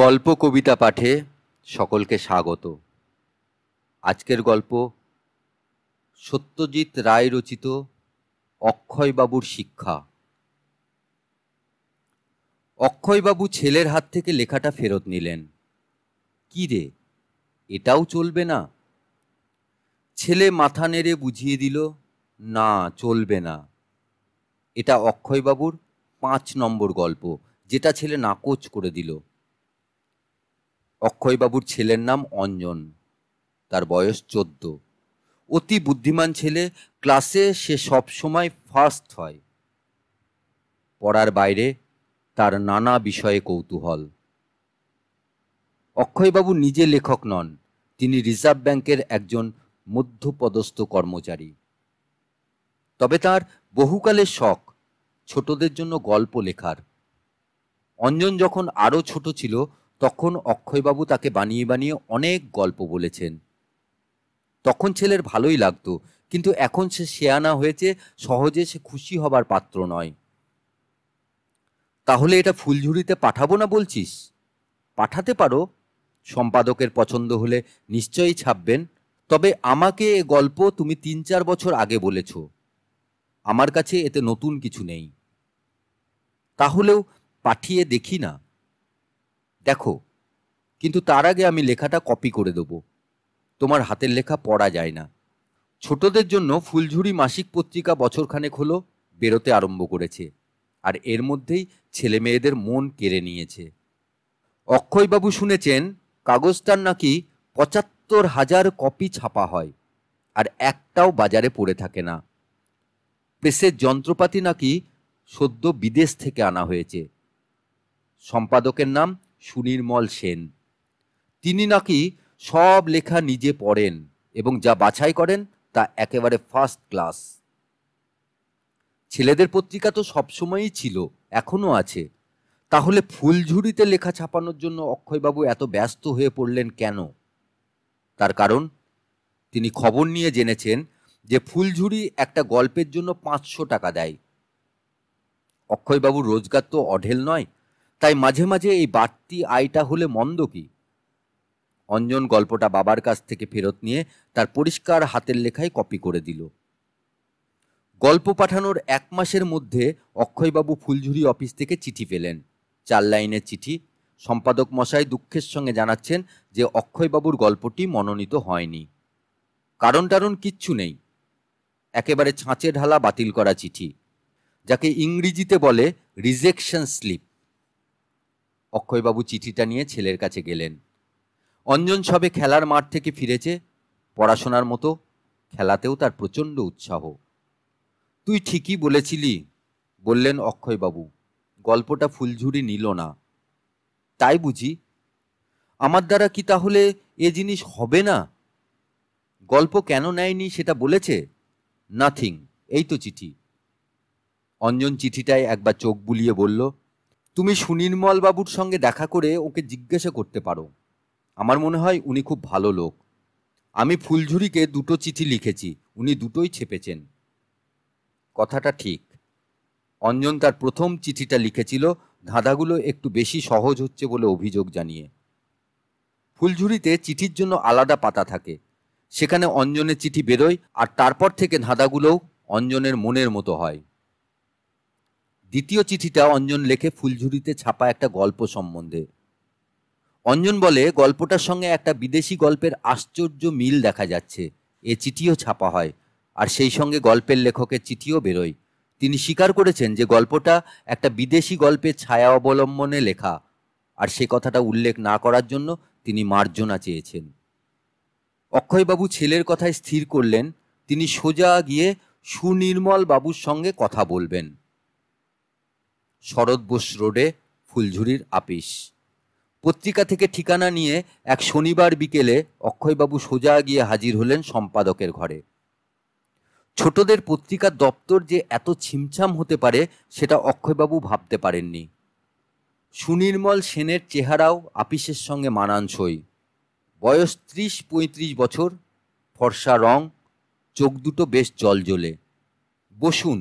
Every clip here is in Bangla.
গল্প কবিতা পাঠে সকলকে স্বাগত আজকের গল্প সত্যজিৎ রায় রচিত অক্ষয়বাবুর শিক্ষা অক্ষয়বাবু ছেলের হাত থেকে লেখাটা ফেরত নিলেন কি রে এটাও চলবে না ছেলে মাথা নেড়ে বুঝিয়ে দিল না চলবে না এটা অক্ষয়বাবুর পাঁচ নম্বর গল্প যেটা ছেলে নাকচ করে দিল অক্ষয়বাবুর ছেলের নাম অঞ্জন তার বয়স চোদ্দ অতি বুদ্ধিমান ছেলে ক্লাসে সে সব সময় ফার্স্ট হয় পড়ার বাইরে তার নানা বিষয়ে কৌতূহল অক্ষয়বাবু নিজে লেখক নন তিনি রিজার্ভ ব্যাংকের একজন মধ্যপদস্থ কর্মচারী তবে তার বহুকালের শখ ছোটদের জন্য গল্প লেখার অঞ্জন যখন আরও ছোট ছিল তখন অক্ষয়বাবু তাকে বানিয়ে বানিয়ে অনেক গল্প বলেছেন তখন ছেলের ভালোই লাগতো কিন্তু এখন সে শেয়ানা হয়েছে সহজে সে খুশি হবার পাত্র নয় তাহলে এটা ফুলঝুরিতে পাঠাবো না বলছিস পাঠাতে পারো সম্পাদকের পছন্দ হলে নিশ্চয়ই ছাপবেন তবে আমাকে এ গল্প তুমি তিন চার বছর আগে বলেছ আমার কাছে এতে নতুন কিছু নেই তাহলেও পাঠিয়ে দেখি না দেখো কিন্তু তার আগে আমি লেখাটা কপি করে দেব তোমার হাতের লেখা পড়া যায় না ছোটদের জন্য ফুলঝুরি মাসিক পত্রিকা বছরখানেক হলো বেরোতে আরম্ভ করেছে আর এর মধ্যেই ছেলে মেয়েদের মন কেড়ে নিয়েছে অক্ষয়বাবু শুনেছেন কাগজটার নাকি পঁচাত্তর হাজার কপি ছাপা হয় আর একটাও বাজারে পড়ে থাকে না প্রেসের যন্ত্রপাতি নাকি সদ্য বিদেশ থেকে আনা হয়েছে সম্পাদকের নাম সুনির্মল সেন তিনি নাকি সব লেখা নিজে পড়েন এবং যা বাছাই করেন তা একেবারে ফার্স্ট ক্লাস ছেলেদের পত্রিকা তো সবসময়ই ছিল এখনও আছে তাহলে ফুলঝুরিতে লেখা ছাপানোর জন্য অক্ষয়বাবু এত ব্যস্ত হয়ে পড়লেন কেন তার কারণ তিনি খবর নিয়ে জেনেছেন যে ফুলঝুরি একটা গল্পের জন্য পাঁচশো টাকা দেয় অক্ষয়বাবুর রোজগার তো অঢেল নয় তাই মাঝে মাঝে এই বাড়তি আয়টা হলে মন্দ কি অঞ্জন গল্পটা বাবার কাছ থেকে ফেরত নিয়ে তার পরিষ্কার হাতের লেখায় কপি করে দিল গল্প পাঠানোর এক মাসের মধ্যে অক্ষয়বাবু ফুলঝুরি অফিস থেকে চিঠি পেলেন চার লাইনের চিঠি সম্পাদক মশাই দুঃখের সঙ্গে জানাচ্ছেন যে অক্ষয়বাবুর গল্পটি মনোনীত হয়নি কারণ টারণ কিচ্ছু নেই একেবারে ছাঁচে ঢালা বাতিল করা চিঠি যাকে ইংরেজিতে বলে রিজেকশন স্লিপ অক্ষয়বাবু চিঠিটা নিয়ে ছেলের কাছে গেলেন অঞ্জন সবে খেলার মাঠ থেকে ফিরেছে পড়াশোনার মতো খেলাতেও তার প্রচণ্ড উৎসাহ তুই ঠিকই বলেছিলি বললেন অক্ষয়বাবু গল্পটা ফুলঝুরি নিল না তাই বুঝি আমার দ্বারা কি তাহলে এ জিনিস হবে না গল্প কেন নেয়নি সেটা বলেছে নাথিং এই তো চিঠি অঞ্জন চিঠিটায় একবার চোখ বুলিয়ে বলল তুমি সুনির্মল বাবুর সঙ্গে দেখা করে ওকে জিজ্ঞাসা করতে পারো আমার মনে হয় উনি খুব ভালো লোক আমি ফুলঝুরিকে দুটো চিঠি লিখেছি উনি দুটোই ছেপেছেন কথাটা ঠিক অঞ্জন তার প্রথম চিঠিটা লিখেছিল ধাঁধাগুলো একটু বেশি সহজ হচ্ছে বলে অভিযোগ জানিয়ে ফুলঝুরিতে চিঠির জন্য আলাদা পাতা থাকে সেখানে অঞ্জনের চিঠি বেরোয় আর তারপর থেকে ধাঁধাগুলোও অঞ্জনের মনের মতো হয় দ্বিতীয় চিঠিটা অঞ্জন লেখে ফুলঝুরিতে ছাপা একটা গল্প সম্বন্ধে অঞ্জন বলে গল্পটার সঙ্গে একটা বিদেশি গল্পের আশ্চর্য মিল দেখা যাচ্ছে এ চিঠিও ছাপা হয় আর সেই সঙ্গে গল্পের লেখকের চিঠিও বেরোয় তিনি স্বীকার করেছেন যে গল্পটা একটা বিদেশি গল্পের ছায়া অবলম্বনে লেখা আর সে কথাটা উল্লেখ না করার জন্য তিনি মার্জনা চেয়েছেন অক্ষয়বাবু ছেলের কথায় স্থির করলেন তিনি সোজা গিয়ে সুনির্মল বাবুর সঙ্গে কথা বলবেন শরৎ বোস রোডে ফুলঝুরির আপিস পত্রিকা থেকে ঠিকানা নিয়ে এক শনিবার বিকেলে অক্ষয়বাবু সোজা গিয়ে হাজির হলেন সম্পাদকের ঘরে ছোটদের পত্রিকার দপ্তর যে এত ছিমছাম হতে পারে সেটা অক্ষয়বাবু ভাবতে পারেননি সুনির্মল সেনের চেহারাও আপিসের সঙ্গে মানানসই বয়স ত্রিশ পঁয়ত্রিশ বছর ফর্সা রং চোখ দুটো বেশ জলজলে বসুন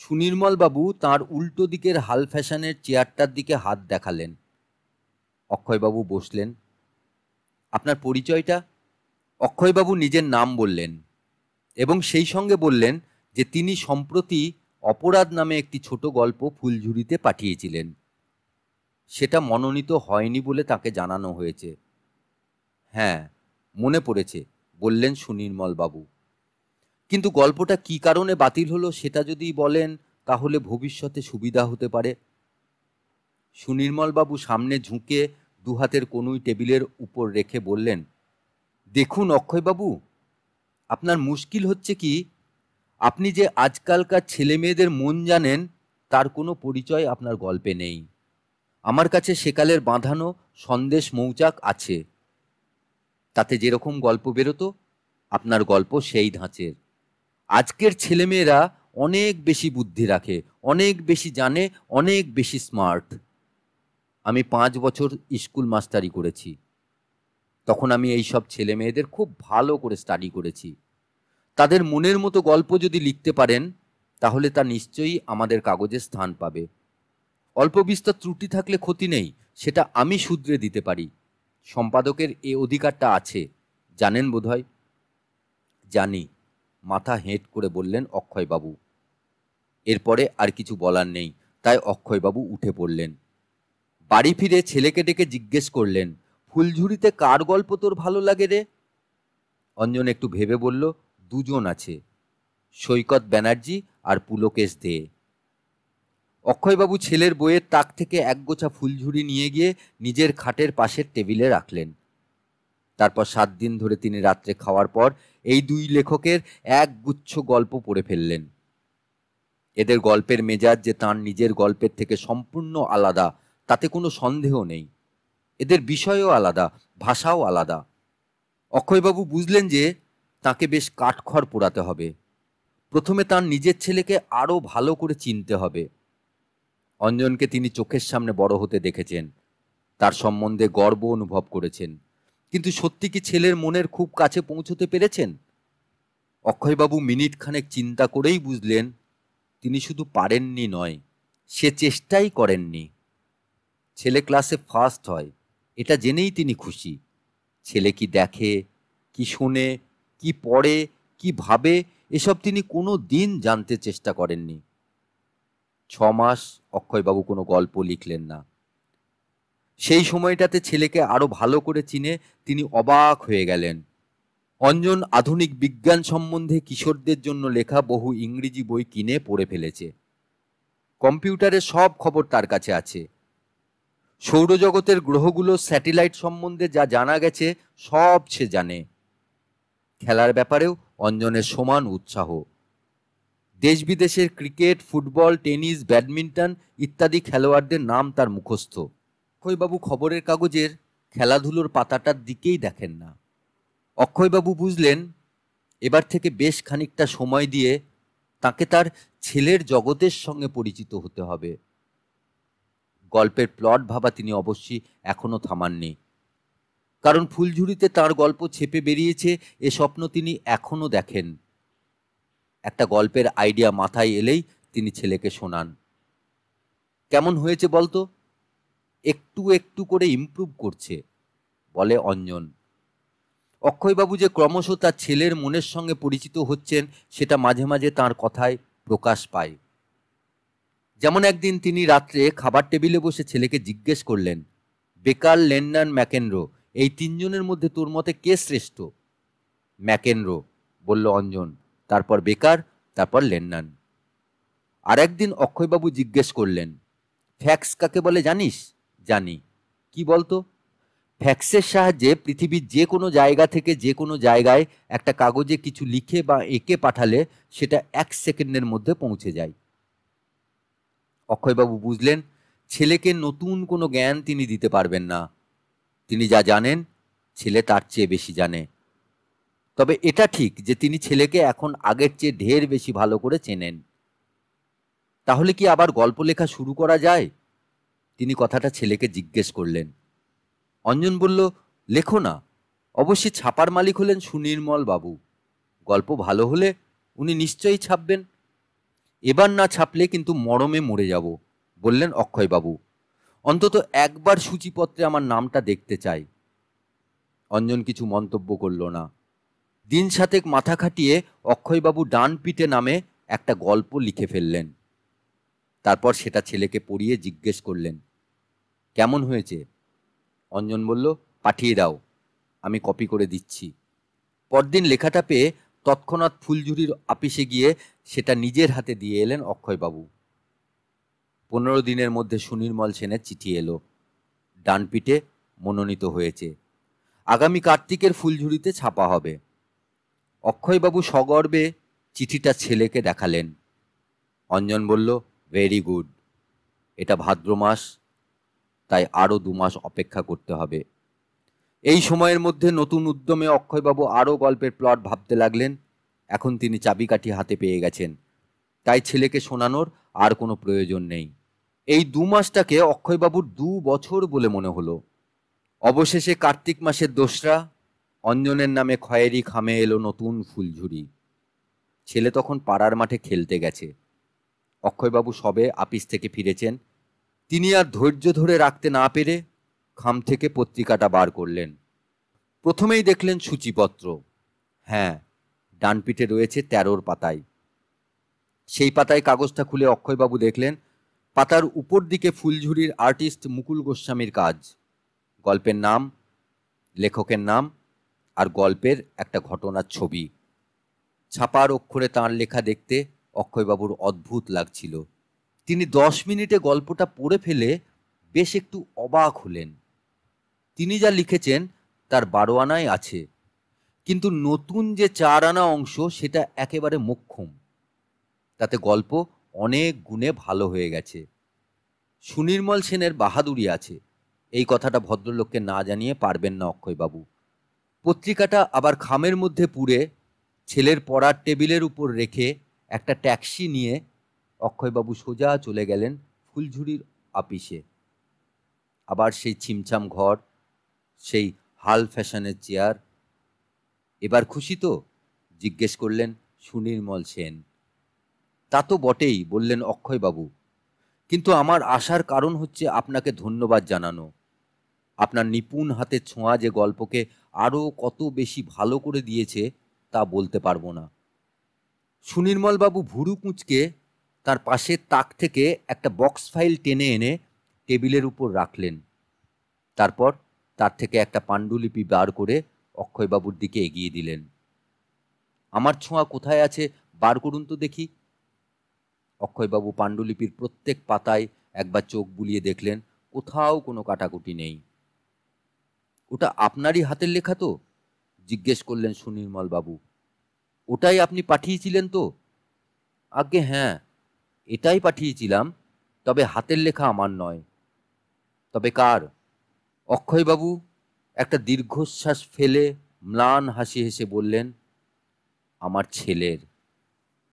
সুনির্মলবাবু তাঁর উল্টো দিকের হাল ফ্যাশনের চেয়ারটার দিকে হাত দেখালেন অক্ষয়বাবু বসলেন আপনার পরিচয়টা অক্ষয়বাবু নিজের নাম বললেন এবং সেই সঙ্গে বললেন যে তিনি সম্প্রতি অপরাধ নামে একটি ছোট গল্প ফুলঝুরিতে পাঠিয়েছিলেন সেটা মনোনীত হয়নি বলে তাকে জানানো হয়েছে হ্যাঁ মনে পড়েছে বললেন সুনির্মল বাবু কিন্তু গল্পটা কি কারণে বাতিল হলো সেটা যদি বলেন তাহলে ভবিষ্যতে সুবিধা হতে পারে সুনির্মলবাবু সামনে ঝুঁকে দুহাতের কোনোই টেবিলের উপর রেখে বললেন দেখুন অক্ষয়বাবু আপনার মুশকিল হচ্ছে কি আপনি যে আজকালকার ছেলেমেয়েদের মন জানেন তার কোনো পরিচয় আপনার গল্পে নেই আমার কাছে সেকালের বাঁধানো সন্দেশ মৌচাক আছে তাতে যেরকম গল্প বেরোতো আপনার গল্প সেই ধাঁচের আজকের ছেলেমেয়েরা অনেক বেশি বুদ্ধি রাখে অনেক বেশি জানে অনেক বেশি স্মার্ট আমি পাঁচ বছর স্কুল মাস্টারি করেছি তখন আমি এই সব ছেলে মেয়েদের খুব ভালো করে স্টাডি করেছি তাদের মনের মতো গল্প যদি লিখতে পারেন তাহলে তা নিশ্চয়ই আমাদের কাগজে স্থান পাবে অল্প বিস্তর ত্রুটি থাকলে ক্ষতি নেই সেটা আমি শুধরে দিতে পারি সম্পাদকের এ অধিকারটা আছে জানেন বোধহয় জানি মাথা হেঁট করে বললেন অক্ষয়বাবু এরপরে আর কিছু বলার নেই তাই অক্ষয়বাবু উঠে পড়লেন বাড়ি ফিরে ছেলেকে ডেকে জিজ্ঞেস করলেন ফুলঝুরিতে কার গল্প তোর ভালো লাগে রে অঞ্জন একটু ভেবে বলল দুজন আছে সৈকত ব্যানার্জি আর পুলকেশ দে অক্ষয়বাবু ছেলের বইয়ের তাক থেকে একগোছা ফুলঝুরি নিয়ে গিয়ে নিজের খাটের পাশের টেবিলে রাখলেন তারপর সাত দিন ধরে তিনি রাত্রে খাওয়ার পর এই দুই লেখকের এক গুচ্ছ গল্প পড়ে ফেললেন এদের গল্পের মেজাজ যে তাঁর নিজের গল্পের থেকে সম্পূর্ণ আলাদা তাতে কোনো সন্দেহ নেই এদের বিষয়ও আলাদা ভাষাও আলাদা অক্ষয়বাবু বুঝলেন যে তাকে বেশ কাঠখড় পোড়াতে হবে প্রথমে তার নিজের ছেলেকে আরও ভালো করে চিনতে হবে অঞ্জনকে তিনি চোখের সামনে বড় হতে দেখেছেন তার সম্বন্ধে গর্ব অনুভব করেছেন কিন্তু সত্যি কি ছেলের মনের খুব কাছে পৌঁছতে পেরেছেন অক্ষয়বাবু মিনিট খানেক চিন্তা করেই বুঝলেন তিনি শুধু পারেননি নয় সে চেষ্টাই করেননি ছেলে ক্লাসে ফার্স্ট হয় এটা জেনেই তিনি খুশি ছেলে কি দেখে কি শোনে কি পড়ে কি ভাবে এসব তিনি কোনো দিন জানতে চেষ্টা করেননি ছ মাস অক্ষয়বাবু কোনো গল্প লিখলেন না সেই সময়টাতে ছেলেকে আরও ভালো করে চিনে তিনি অবাক হয়ে গেলেন অঞ্জন আধুনিক বিজ্ঞান সম্বন্ধে কিশোরদের জন্য লেখা বহু ইংরেজি বই কিনে পড়ে ফেলেছে কম্পিউটারে সব খবর তার কাছে আছে সৌরজগতের গ্রহগুলো স্যাটেলাইট সম্বন্ধে যা জানা গেছে সব সে জানে খেলার ব্যাপারেও অঞ্জনের সমান উৎসাহ দেশ বিদেশের ক্রিকেট ফুটবল টেনিস ব্যাডমিন্টন ইত্যাদি খেলোয়াড়দের নাম তার মুখস্থ অক্ষয়বাবু খবরের কাগজের খেলাধুলোর পাতাটার দিকেই দেখেন না অক্ষয়বাবু বুঝলেন এবার থেকে বেশ খানিকটা সময় দিয়ে তাকে তার ছেলের জগতের সঙ্গে পরিচিত হতে হবে গল্পের প্লট ভাবা তিনি অবশ্যই এখনও থামাননি কারণ ফুলঝুরিতে তার গল্প ছেপে বেরিয়েছে এ স্বপ্ন তিনি এখনও দেখেন একটা গল্পের আইডিয়া মাথায় এলেই তিনি ছেলেকে শোনান কেমন হয়েছে বলতো একটু একটু করে ইম্প্রুভ করছে বলে অঞ্জন অক্ষয়বাবু যে ক্রমশ তার ছেলের মনের সঙ্গে পরিচিত হচ্ছেন সেটা মাঝে মাঝে তার কথায় প্রকাশ পায় যেমন একদিন তিনি রাত্রে খাবার টেবিলে বসে ছেলেকে জিজ্ঞেস করলেন বেকার লেন্ডান ম্যাকেন্দ্র এই তিনজনের মধ্যে তোর মতে কে শ্রেষ্ঠ ম্যাকেন্দ্র বলল অঞ্জন তারপর বেকার তারপর লেন্ডান আর একদিন অক্ষয়বাবু জিজ্ঞেস করলেন ফ্যাক্স কাকে বলে জানিস জানি কি বলতো ফ্যাক্সের সাহায্যে পৃথিবীর যে কোনো জায়গা থেকে যে কোনো জায়গায় একটা কাগজে কিছু লিখে বা এঁকে পাঠালে সেটা এক সেকেন্ডের মধ্যে পৌঁছে যায় অক্ষয়বাবু বুঝলেন ছেলেকে নতুন কোনো জ্ঞান তিনি দিতে পারবেন না তিনি যা জানেন ছেলে তার চেয়ে বেশি জানে তবে এটা ঠিক যে তিনি ছেলেকে এখন আগের চেয়ে ঢের বেশি ভালো করে চেনেন তাহলে কি আবার গল্প লেখা শুরু করা যায় তিনি কথাটা ছেলেকে জিজ্ঞেস করলেন অঞ্জন বলল লেখো না অবশ্যই ছাপার মালিক হলেন সুনির্মল বাবু গল্প ভালো হলে উনি নিশ্চয়ই ছাপবেন এবার না ছাপলে কিন্তু মরমে মরে যাব বললেন অক্ষয়বাবু অন্তত একবার সূচিপত্রে আমার নামটা দেখতে চাই অঞ্জন কিছু মন্তব্য করল না দিন সাতেক মাথা খাটিয়ে অক্ষয়বাবু ডান পিটে নামে একটা গল্প লিখে ফেললেন তারপর সেটা ছেলেকে পড়িয়ে জিজ্ঞেস করলেন কেমন হয়েছে অঞ্জন বলল পাঠিয়ে দাও আমি কপি করে দিচ্ছি পরদিন লেখাটা পেয়ে তৎক্ষণাৎ ফুলঝুরির আপিসে গিয়ে সেটা নিজের হাতে দিয়ে এলেন অক্ষয়বাবু পনেরো দিনের মধ্যে সুনির্মল সেনের চিঠি এলো ডানপিটে মনোনীত হয়েছে আগামী কার্তিকের ফুলঝুরিতে ছাপা হবে অক্ষয়বাবু সগর্বে চিঠিটা ছেলেকে দেখালেন অঞ্জন বলল ভেরি গুড এটা ভাদ্র মাস তাই আরও দু মাস অপেক্ষা করতে হবে এই সময়ের মধ্যে নতুন উদ্যমে অক্ষয়বাবু আরও গল্পের প্লট ভাবতে লাগলেন এখন তিনি চাবিকাঠি হাতে পেয়ে গেছেন তাই ছেলেকে শোনানোর আর কোনো প্রয়োজন নেই এই দু মাসটাকে অক্ষয়বাবুর দু বছর বলে মনে হলো অবশেষে কার্তিক মাসের দোসরা অঞ্জনের নামে খয়েরি খামে এলো নতুন ফুলঝুরি ছেলে তখন পাড়ার মাঠে খেলতে গেছে অক্ষয়বাবু সবে আপিস থেকে ফিরেছেন তিনি আর ধৈর্য ধরে রাখতে না পেরে খাম থেকে পত্রিকাটা বার করলেন প্রথমেই দেখলেন সূচিপত্র হ্যাঁ ডানপিটে রয়েছে তেরোর পাতায় সেই পাতায় কাগজটা খুলে অক্ষয়বাবু দেখলেন পাতার উপর দিকে ফুলঝুরির আর্টিস্ট মুকুল গোস্বামীর কাজ গল্পের নাম লেখকের নাম আর গল্পের একটা ঘটনার ছবি ছাপার অক্ষরে তাঁর লেখা দেখতে অক্ষয়বাবুর অদ্ভুত লাগছিল তিনি দশ মিনিটে গল্পটা পড়ে ফেলে বেশ একটু অবাক হলেন তিনি যা লিখেছেন তার বারো আনায় আছে কিন্তু নতুন যে চার আনা অংশ সেটা একেবারে মোক্ষম তাতে গল্প অনেক গুণে ভালো হয়ে গেছে সুনির্মল সেনের বাহাদুরি আছে এই কথাটা ভদ্রলোককে না জানিয়ে পারবেন না অক্ষয়বাবু পত্রিকাটা আবার খামের মধ্যে পুড়ে ছেলের পড়ার টেবিলের উপর রেখে একটা ট্যাক্সি নিয়ে অক্ষয়বাবু সোজা চলে গেলেন ফুলঝুরির আপিসে আবার সেই ছিমছাম ঘর সেই হাল ফ্যাশনের চেয়ার এবার খুশি তো জিজ্ঞেস করলেন সুনির্মল সেন তা তো বটেই বললেন অক্ষয়বাবু কিন্তু আমার আসার কারণ হচ্ছে আপনাকে ধন্যবাদ জানানো আপনার নিপুণ হাতে ছোঁয়া যে গল্পকে আরও কত বেশি ভালো করে দিয়েছে তা বলতে পারবো না সুনির্মলবাবু ভুরু কুঁচকে তার পাশের তাক থেকে একটা বক্স ফাইল টেনে এনে টেবিলের উপর রাখলেন তারপর তার থেকে একটা পাণ্ডুলিপি বার করে অক্ষয়বাবুর দিকে এগিয়ে দিলেন আমার ছোঁয়া কোথায় আছে বার করুন তো দেখি অক্ষয়বাবু পাণ্ডুলিপির প্রত্যেক পাতায় একবার চোখ বুলিয়ে দেখলেন কোথাও কোনো কাটাকুটি নেই ওটা আপনারই হাতের লেখা তো জিজ্ঞেস করলেন সুনির্মলবাবু বাবু ওটাই আপনি পাঠিয়েছিলেন তো আগে হ্যাঁ এটাই পাঠিয়েছিলাম তবে হাতের লেখা আমার নয় তবে কার অক্ষয়বাবু একটা দীর্ঘশ্বাস ফেলে ম্লান হাসি হেসে বললেন আমার ছেলের